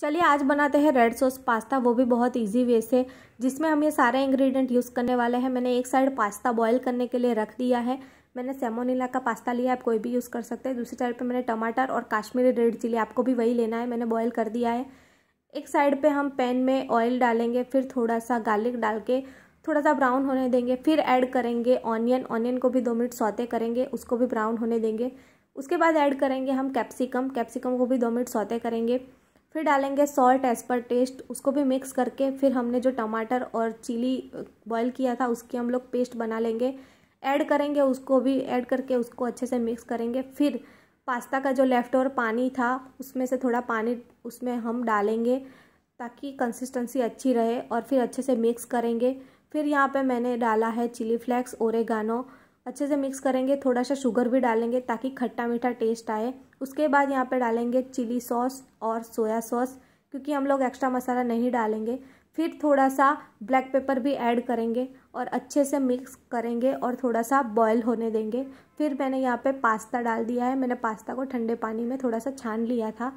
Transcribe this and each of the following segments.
चलिए आज बनाते हैं रेड सॉस पास्ता वो भी बहुत इजी वे से जिसमें हम ये सारे इंग्रेडिएंट यूज़ करने वाले हैं मैंने एक साइड पास्ता बॉईल करने के लिए रख दिया है मैंने सेमोनीला का पास्ता लिया आप कोई भी यूज़ कर सकते हैं दूसरी साइड पे मैंने टमाटर और काश्मीरी रेड चिली आपको भी वही लेना है मैंने बॉयल कर दिया है एक साइड पर हम पैन में ऑयल डालेंगे फिर थोड़ा सा गार्लिक डाल के थोड़ा सा ब्राउन होने देंगे फिर ऐड करेंगे ऑनियन ऑनियन को भी दो मिनट सौते करेंगे उसको भी ब्राउन होने देंगे उसके बाद ऐड करेंगे हम कैप्सिकम कैप्सिकम को भी दो मिनट सौते करेंगे फिर डालेंगे सॉल्ट एज पर टेस्ट उसको भी मिक्स करके फिर हमने जो टमाटर और चिली बॉईल किया था उसकी हम लोग पेस्ट बना लेंगे ऐड करेंगे उसको भी ऐड करके उसको अच्छे से मिक्स करेंगे फिर पास्ता का जो लेफ़्ट ओवर पानी था उसमें से थोड़ा पानी उसमें हम डालेंगे ताकि कंसिस्टेंसी अच्छी रहे और फिर अच्छे से मिक्स करेंगे फिर यहाँ पर मैंने डाला है चिली फ्लैक्स ओरेगानो अच्छे से मिक्स करेंगे थोड़ा सा शुगर भी डालेंगे ताकि खट्टा मीठा टेस्ट आए उसके बाद यहाँ पे डालेंगे चिली सॉस और सोया सॉस क्योंकि हम लोग एक्स्ट्रा मसाला नहीं डालेंगे फिर थोड़ा सा ब्लैक पेपर भी ऐड करेंगे और अच्छे से मिक्स करेंगे और थोड़ा सा बॉयल होने देंगे फिर मैंने यहाँ पे पास्ता डाल दिया है मैंने पास्ता को ठंडे पानी में थोड़ा सा छान लिया था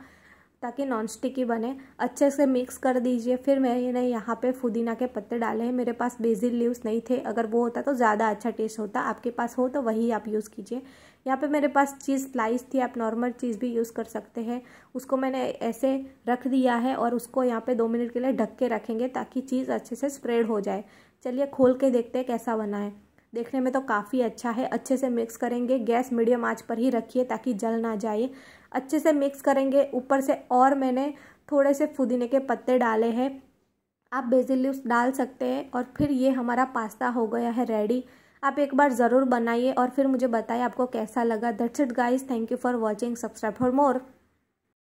ताकि नॉन स्टिकी बने अच्छे से मिक्स कर दीजिए फिर मैंने यहाँ पे फुदीना के पत्ते डाले हैं मेरे पास बेजिल लीव्स नहीं थे अगर वो होता तो ज़्यादा अच्छा टेस्ट होता आपके पास हो तो वही आप यूज़ कीजिए यहाँ पे मेरे पास चीज़ स्लाइस थी आप नॉर्मल चीज़ भी यूज़ कर सकते हैं उसको मैंने ऐसे रख दिया है और उसको यहाँ पर दो मिनट के लिए ढक के रखेंगे ताकि चीज़ अच्छे से स्प्रेड हो जाए चलिए खोल के देखते हैं कैसा बना है देखने में तो काफ़ी अच्छा है अच्छे से मिक्स करेंगे गैस मीडियम आंच पर ही रखिए ताकि जल ना जाए अच्छे से मिक्स करेंगे ऊपर से और मैंने थोड़े से फुदीने के पत्ते डाले हैं आप बेजिल लिप्स डाल सकते हैं और फिर ये हमारा पास्ता हो गया है रेडी आप एक बार ज़रूर बनाइए और फिर मुझे बताइए आपको कैसा लगा that's it guys thank you for watching subscribe for more